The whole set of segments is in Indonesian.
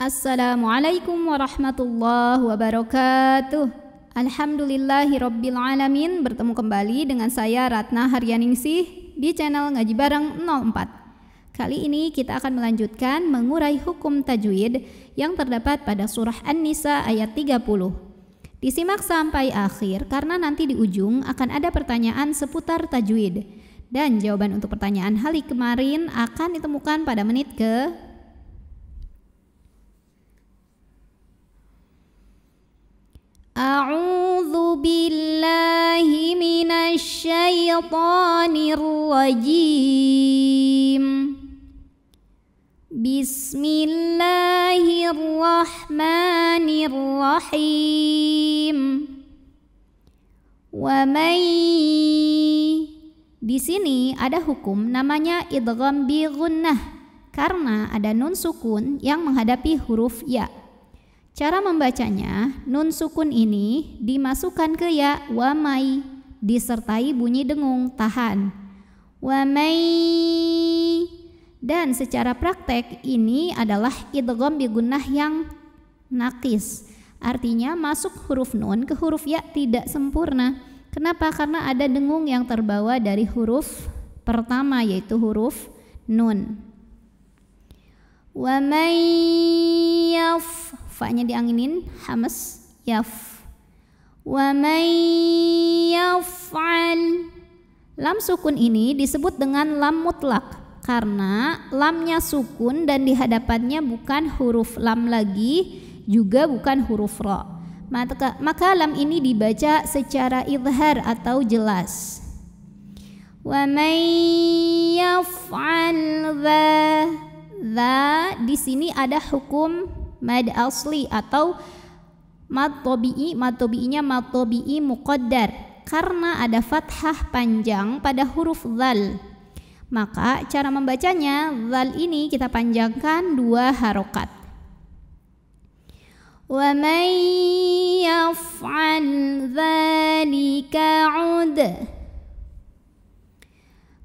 Assalamualaikum warahmatullahi wabarakatuh. Alhamdulillahi Rabbil Alamin bertemu kembali dengan saya Ratna Haryaningsih di channel Ngaji Bareng 04. Kali ini kita akan melanjutkan mengurai hukum tajwid yang terdapat pada surah An-Nisa ayat 30. Disimak sampai akhir karena nanti di ujung akan ada pertanyaan seputar tajwid. Dan jawaban untuk pertanyaan hari kemarin akan ditemukan pada menit ke A'udzu billahi minasyaitonir rajim. Bismillahirrahmanirrahim. Wa may Di sini ada hukum namanya idgham bi gunnah karena ada nun sukun yang menghadapi huruf ya. Cara membacanya, nun sukun ini dimasukkan ke ya wamai disertai bunyi dengung tahan. Wamai dan secara praktek ini adalah idgham bigunnah yang nakis. Artinya masuk huruf nun ke huruf ya tidak sempurna. Kenapa? Karena ada dengung yang terbawa dari huruf pertama yaitu huruf nun. Wa may Fa'nya dianginin, hamas, yaf. Wa yaf'al. Lam sukun ini disebut dengan lam mutlak karena lamnya sukun dan dihadapannya bukan huruf lam lagi, juga bukan huruf ro. Maka, maka lam ini dibaca secara idhar atau jelas. Wa may yaf'al Dha di sini ada hukum mad asli atau mad tobi'i mad tobi'inya mad tobi'i muqaddar karena ada fathah panjang pada huruf zal maka cara membacanya zal ini kita panjangkan dua harokat wa man yaf'al dhalika 'ud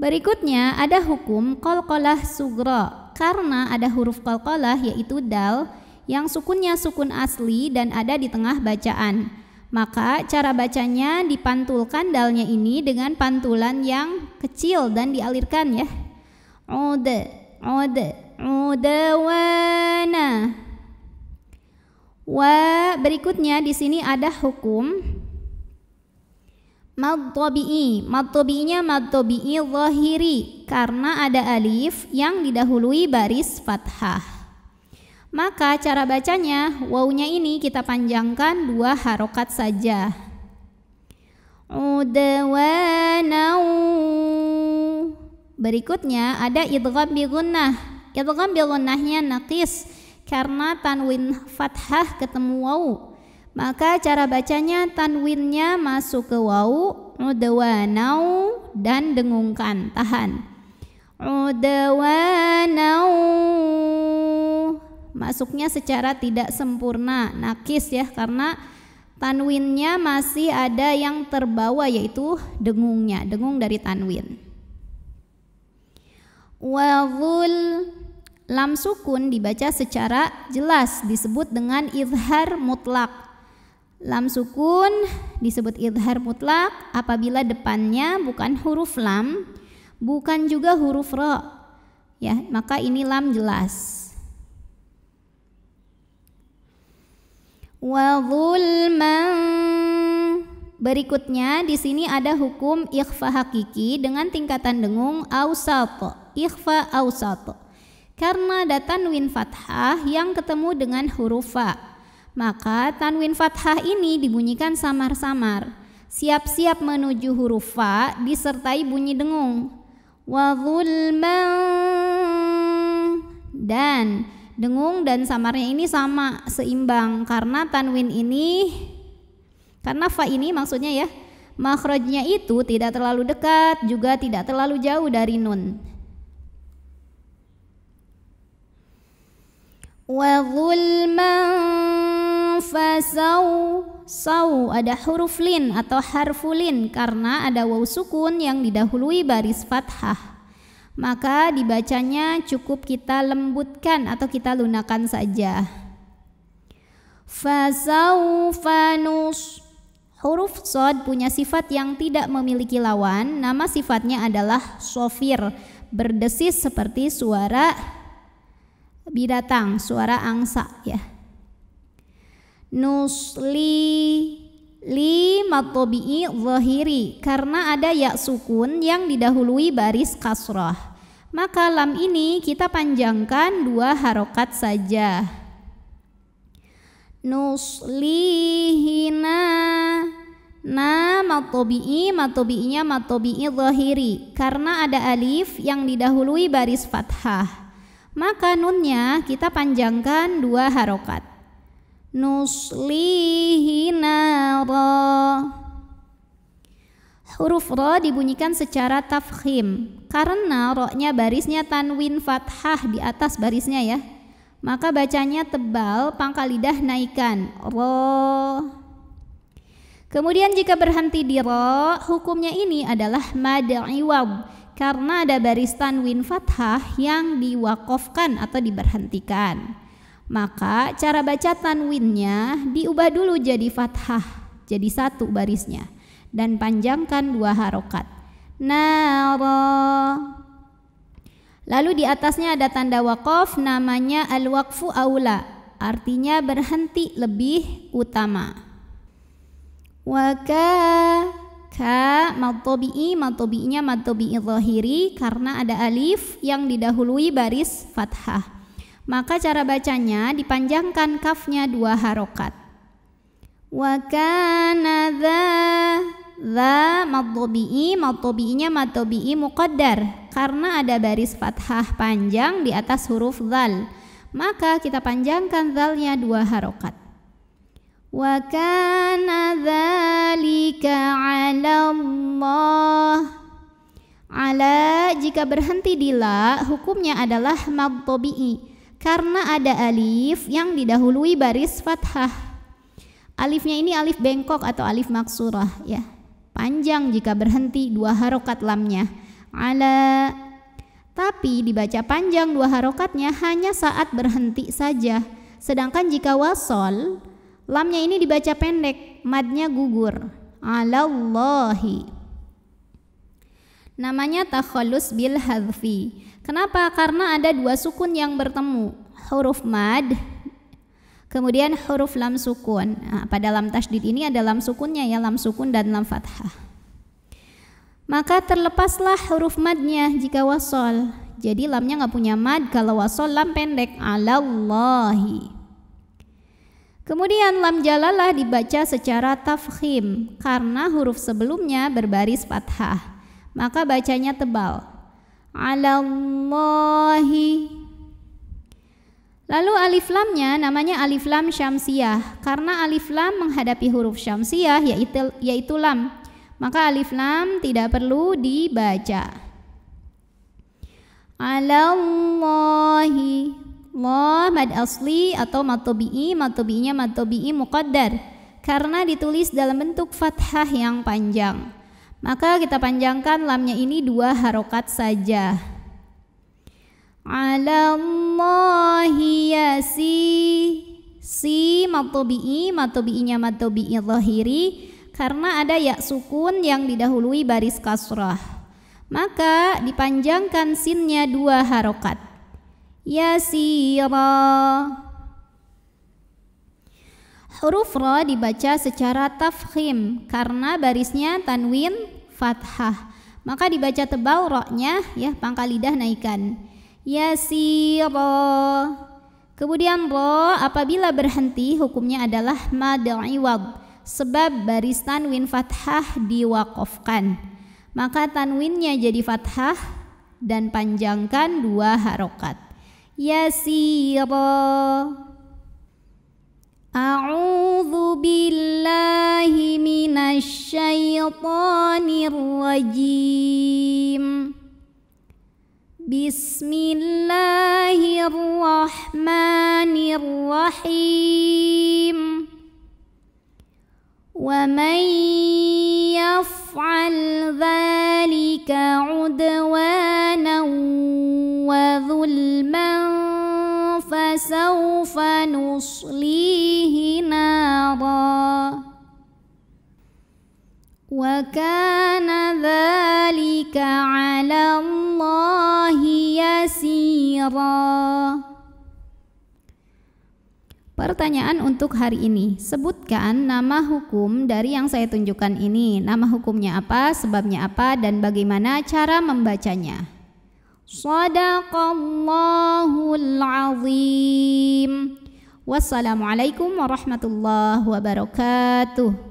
Berikutnya ada hukum kolkolah sugro karena ada huruf kolkolah yaitu dal yang sukunnya sukun asli dan ada di tengah bacaan. Maka cara bacanya dipantulkan dalnya ini dengan pantulan yang kecil dan dialirkan ya. Ode, ode, ode wana. Wa berikutnya di sini ada hukum madtobi'i. Madtobi'inya madtobi'i zahiri karena ada alif yang didahului baris fathah. Maka cara bacanya, wawunya ini kita panjangkan dua harokat saja. Udawanau. Berikutnya ada idgham bi gunnah. Idgham bi gunnahnya naqis karena tanwin fathah ketemu wawu. Maka cara bacanya tanwinnya masuk ke wawu, udawanau dan dengungkan, tahan. Udawanau masuknya secara tidak sempurna, nakis ya karena tanwinnya masih ada yang terbawa yaitu dengungnya, dengung dari tanwin. wawul lam sukun dibaca secara jelas disebut dengan izhar mutlak. Lam sukun disebut izhar mutlak apabila depannya bukan huruf lam, bukan juga huruf ro. Ya, maka ini lam jelas. Berikutnya di sini ada hukum ikhfa hakiki dengan tingkatan dengung ausat, ikhfa ausat. Karena ada tanwin fathah yang ketemu dengan huruf fa, maka tanwin fathah ini dibunyikan samar-samar. Siap-siap menuju huruf fa disertai bunyi dengung. Wa dan Dengung dan samarnya ini sama seimbang karena tanwin ini karena fa ini maksudnya ya makrojnya itu tidak terlalu dekat juga tidak terlalu jauh dari nun. Wa fasau sau ada huruf lin atau harfulin karena ada waw sukun yang didahului baris fathah maka dibacanya cukup kita lembutkan atau kita lunakan saja. Fasaufanus Huruf sod punya sifat yang tidak memiliki lawan. Nama sifatnya adalah sofir, berdesis seperti suara binatang, suara angsa ya. Nusli li matobi'i zahiri karena ada ya sukun yang didahului baris kasroh maka lam ini kita panjangkan dua harokat saja. Nuslihina na matobi'i matobi'inya matobi'i zahiri karena ada alif yang didahului baris fathah maka nunnya kita panjangkan dua harokat nuslihina Huruf ro dibunyikan secara tafkhim karena roknya barisnya tanwin fathah di atas barisnya ya. Maka bacanya tebal, pangkal lidah naikkan. Ro. Kemudian jika berhenti di ro, hukumnya ini adalah mad karena ada baris tanwin fathah yang diwakofkan atau diberhentikan. Maka cara baca tanwinnya diubah dulu jadi fathah, jadi satu barisnya dan panjangkan dua harokat. Naro. Lalu di atasnya ada tanda wakaf namanya al-waqfu aula. Artinya berhenti lebih utama. Waka ka matobi'i matobi'inya matobi'i zahiri karena ada alif yang didahului baris fathah. Maka cara bacanya dipanjangkan kafnya dua harokat. Wa la matobi'i matobi'inya matobi'i muqaddar karena ada baris fathah panjang di atas huruf zal. Maka kita panjangkan zalnya dua harokat. Wa kana dzalika 'ala Allah. Ala jika berhenti di la, hukumnya adalah matobi'i karena ada alif yang didahului baris fathah. Alifnya ini alif bengkok atau alif maksurah ya panjang jika berhenti dua harokat lamnya. Ala tapi dibaca panjang dua harokatnya hanya saat berhenti saja. Sedangkan jika wasol, lamnya ini dibaca pendek, madnya gugur. Alallahi. Namanya takhalus bil hadfi. Kenapa? Karena ada dua sukun yang bertemu. Huruf mad Kemudian huruf lam sukun. Nah, pada lam tasdid ini ada lam sukunnya ya, lam sukun dan lam fathah. Maka terlepaslah huruf madnya jika wasol. Jadi lamnya nggak punya mad kalau wasol lam pendek alallahi. Kemudian lam jalalah dibaca secara tafkhim karena huruf sebelumnya berbaris fathah. Maka bacanya tebal. Alallahi Lalu alif lamnya namanya alif lam syamsiah karena alif lam menghadapi huruf syamsiah yaitu yaitu lam. Maka alif lam tidak perlu dibaca. Alallahi Allah mad asli atau matobi'i matobi'inya matobi'i muqaddar karena ditulis dalam bentuk fathah yang panjang maka kita panjangkan lamnya ini dua harokat saja ala Allahi yasi si matobi'i matobi'inya matobi'i zahiri karena ada ya sukun yang didahului baris kasrah maka dipanjangkan sinnya dua harokat yasira huruf ra dibaca secara tafkhim karena barisnya tanwin fathah maka dibaca tebal roknya ya pangkal lidah naikkan yasiro Kemudian ro apabila berhenti hukumnya adalah wab sebab baris tanwin fathah diwakofkan. Maka tanwinnya jadi fathah dan panjangkan dua harokat. yasiro A'udzu billahi minasy syaithanir rajim. بسم الله الرحمن الرحيم ومن يفعل ذلك عدوانا وظلما فسوف نصليه نارا وكان ذلك على الله كثيرا Pertanyaan untuk hari ini, sebutkan nama hukum dari yang saya tunjukkan ini. Nama hukumnya apa, sebabnya apa, dan bagaimana cara membacanya. Sadaqallahul azim. Wassalamualaikum warahmatullahi wabarakatuh.